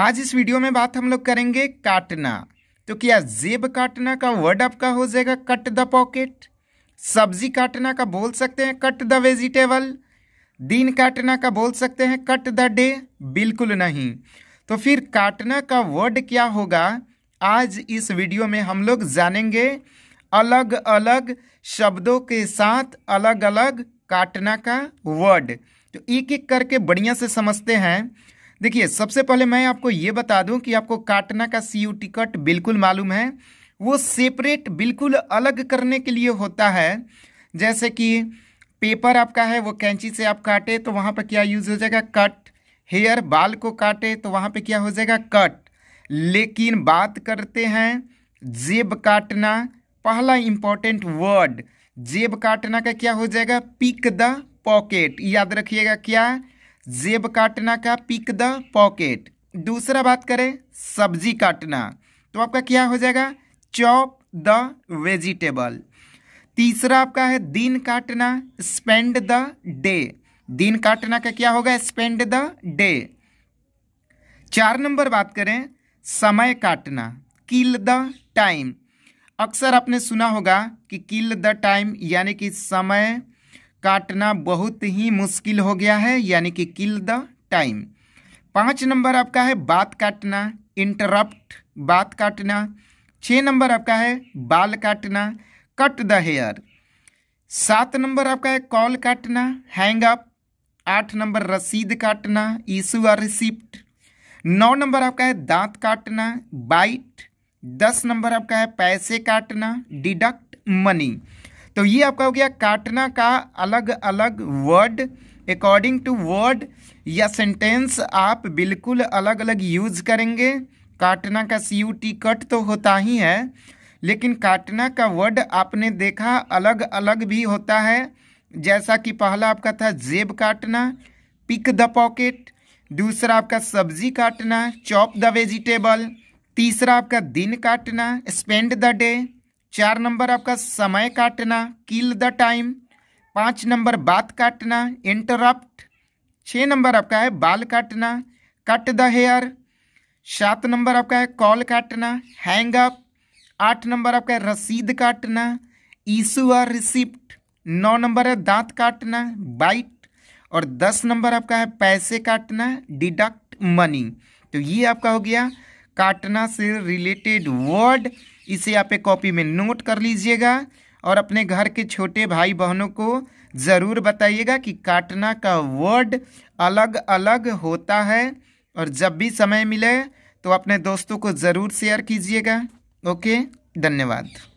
आज इस वीडियो में बात हम लोग करेंगे काटना तो क्या जेब काटना का वर्ड आपका हो जाएगा कट द पॉकेट सब्जी काटना का बोल सकते हैं कट द वेजिटेबल दिन काटना का बोल सकते हैं कट द डे बिल्कुल नहीं तो फिर काटना का वर्ड क्या होगा आज इस वीडियो में हम लोग जानेंगे अलग अलग शब्दों के साथ अलग अलग काटना का वर्ड तो एक एक करके बढ़िया से समझते हैं देखिए सबसे पहले मैं आपको ये बता दूं कि आपको काटना का सी यू टिकट बिल्कुल मालूम है वो सेपरेट बिल्कुल अलग करने के लिए होता है जैसे कि पेपर आपका है वो कैंची से आप काटे तो वहाँ पर क्या यूज़ हो जाएगा कट हेयर बाल को काटे तो वहाँ पर क्या हो जाएगा कट लेकिन बात करते हैं जेब काटना पहला इम्पॉर्टेंट वर्ड जेब काटना का क्या हो जाएगा पिक द पॉकेट याद रखिएगा क्या जेब काटना का पिक द पॉकेट दूसरा बात करें सब्जी काटना तो आपका क्या हो जाएगा चॉप द वेजिटेबल तीसरा आपका है दिन काटना स्पेंड द डे दिन काटना का क्या होगा स्पेंड द डे चार नंबर बात करें समय काटना किल द टाइम अक्सर आपने सुना होगा कि किल द टाइम यानी कि समय काटना बहुत ही मुश्किल हो गया है यानी कि किल द टाइम पाँच नंबर आपका है बात काटना इंटरप्ट बात काटना छः नंबर आपका है बाल काटना कट द हेयर सात नंबर आपका है कॉल काटना हैंग अप आठ नंबर रसीद काटना इशू आर रिसिप्ट नौ नंबर आपका है दांत काटना बाइट दस नंबर आपका है पैसे काटना डिडक्ट मनी तो ये आपका हो गया काटना का अलग अलग वर्ड अकॉर्डिंग टू वर्ड या सेंटेंस आप बिल्कुल अलग अलग यूज करेंगे काटना का सी यू टी कट तो होता ही है लेकिन काटना का वर्ड आपने देखा अलग अलग भी होता है जैसा कि पहला आपका था जेब काटना पिक द पॉकेट दूसरा आपका सब्जी काटना चॉप द वेजिटेबल तीसरा आपका दिन काटना स्पेंड द डे चार नंबर आपका समय काटना किल द टाइम पाँच नंबर बात काटना इंटरप्ट छः नंबर आपका है बाल काटना कट द हेयर सात नंबर आपका है कॉल काटना हैंग अप आठ नंबर आपका है रसीद काटना ईशू आर रिसिप्ट नौ नंबर है दांत काटना बाइट और दस नंबर आपका है पैसे काटना डिडक्ट मनी तो ये आपका हो गया काटना से रिलेटेड वर्ड इसे आप एक कॉपी में नोट कर लीजिएगा और अपने घर के छोटे भाई बहनों को ज़रूर बताइएगा कि काटना का वर्ड अलग अलग होता है और जब भी समय मिले तो अपने दोस्तों को ज़रूर शेयर कीजिएगा ओके धन्यवाद